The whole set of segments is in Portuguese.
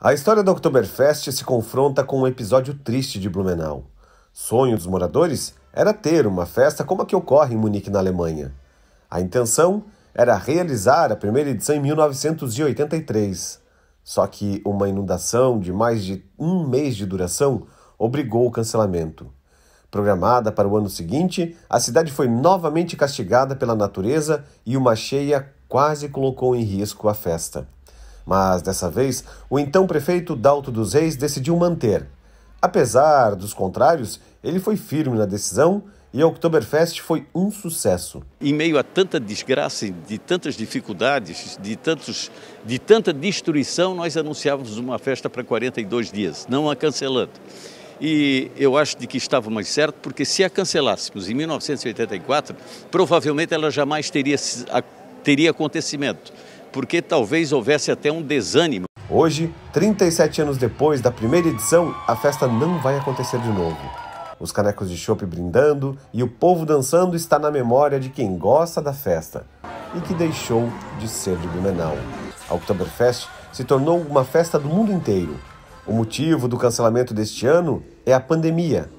A história da Oktoberfest se confronta com um episódio triste de Blumenau. Sonho dos moradores era ter uma festa como a que ocorre em Munique, na Alemanha. A intenção era realizar a primeira edição em 1983. Só que uma inundação de mais de um mês de duração obrigou o cancelamento. Programada para o ano seguinte, a cidade foi novamente castigada pela natureza e uma cheia quase colocou em risco a festa. Mas dessa vez, o então prefeito Dalto dos Reis decidiu manter. Apesar dos contrários, ele foi firme na decisão e a Oktoberfest foi um sucesso. Em meio a tanta desgraça, de tantas dificuldades, de, tantos, de tanta destruição, nós anunciávamos uma festa para 42 dias, não a cancelando e eu acho de que estava mais certo, porque se a cancelássemos em 1984, provavelmente ela jamais teria, teria acontecimento, porque talvez houvesse até um desânimo. Hoje, 37 anos depois da primeira edição, a festa não vai acontecer de novo. Os canecos de chopp brindando e o povo dançando está na memória de quem gosta da festa e que deixou de ser de Blumenau. A Oktoberfest se tornou uma festa do mundo inteiro, o motivo do cancelamento deste ano é a pandemia.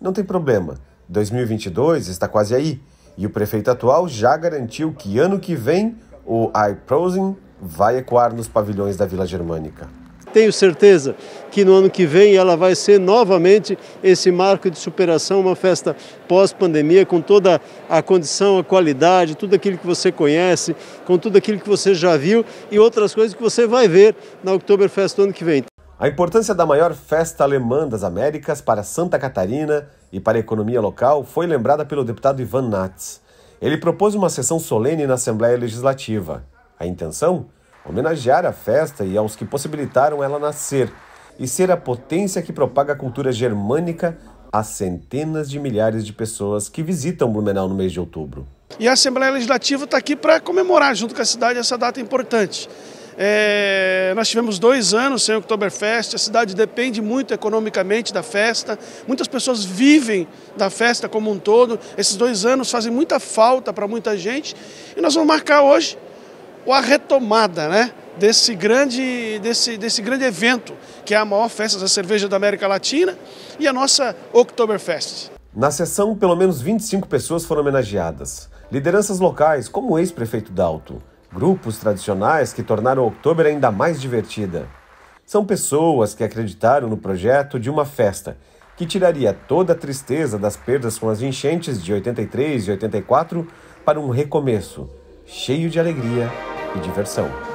Não tem problema, 2022 está quase aí e o prefeito atual já garantiu que ano que vem o iProsin vai ecoar nos pavilhões da Vila Germânica. Tenho certeza que no ano que vem ela vai ser novamente esse marco de superação, uma festa pós-pandemia, com toda a condição, a qualidade, tudo aquilo que você conhece, com tudo aquilo que você já viu e outras coisas que você vai ver na Oktoberfest do ano que vem. A importância da maior festa alemã das Américas para Santa Catarina e para a economia local foi lembrada pelo deputado Ivan Nats. Ele propôs uma sessão solene na Assembleia Legislativa. A intenção? Homenagear a festa e aos que possibilitaram ela nascer e ser a potência que propaga a cultura germânica a centenas de milhares de pessoas que visitam Blumenau no mês de outubro. E a Assembleia Legislativa está aqui para comemorar, junto com a cidade, essa data importante. É, nós tivemos dois anos sem Oktoberfest, a cidade depende muito economicamente da festa, muitas pessoas vivem da festa como um todo, esses dois anos fazem muita falta para muita gente e nós vamos marcar hoje a retomada né, desse, grande, desse, desse grande evento, que é a maior festa da cerveja da América Latina e a nossa Oktoberfest. Na sessão, pelo menos 25 pessoas foram homenageadas. Lideranças locais, como o ex-prefeito Dalto, grupos tradicionais que tornaram Outubro ainda mais divertida. São pessoas que acreditaram no projeto de uma festa que tiraria toda a tristeza das perdas com as enchentes de 83 e 84 para um recomeço cheio de alegria e diversão.